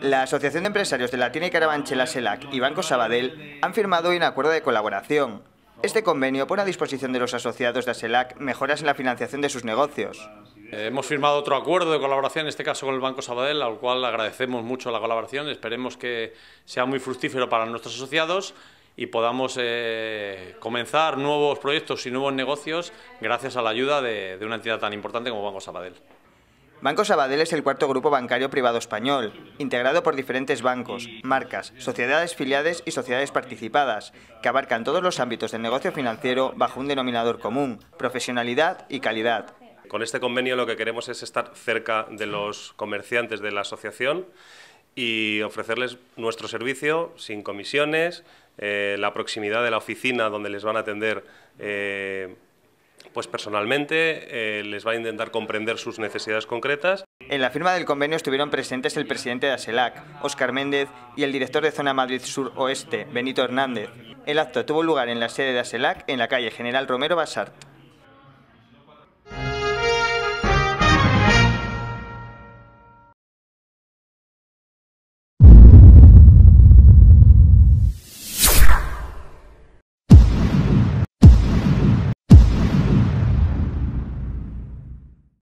La Asociación de Empresarios de Latina y Carabanchela SELAC y Banco Sabadell han firmado hoy un acuerdo de colaboración. Este convenio pone a disposición de los asociados de ASELAC mejoras en la financiación de sus negocios. Eh, hemos firmado otro acuerdo de colaboración, en este caso con el Banco Sabadell, al cual agradecemos mucho la colaboración. Esperemos que sea muy fructífero para nuestros asociados y podamos eh, comenzar nuevos proyectos y nuevos negocios gracias a la ayuda de una entidad tan importante como Banco Sabadell. Banco Sabadell es el cuarto grupo bancario privado español, integrado por diferentes bancos, marcas, sociedades filiales y sociedades participadas, que abarcan todos los ámbitos del negocio financiero bajo un denominador común, profesionalidad y calidad. Con este convenio lo que queremos es estar cerca de los comerciantes de la asociación y ofrecerles nuestro servicio sin comisiones, eh, la proximidad de la oficina donde les van a atender eh, pues personalmente eh, les va a intentar comprender sus necesidades concretas. En la firma del convenio estuvieron presentes el presidente de ASELAC, Óscar Méndez, y el director de Zona Madrid Sur Oeste, Benito Hernández. El acto tuvo lugar en la sede de ASELAC, en la calle General Romero Basart.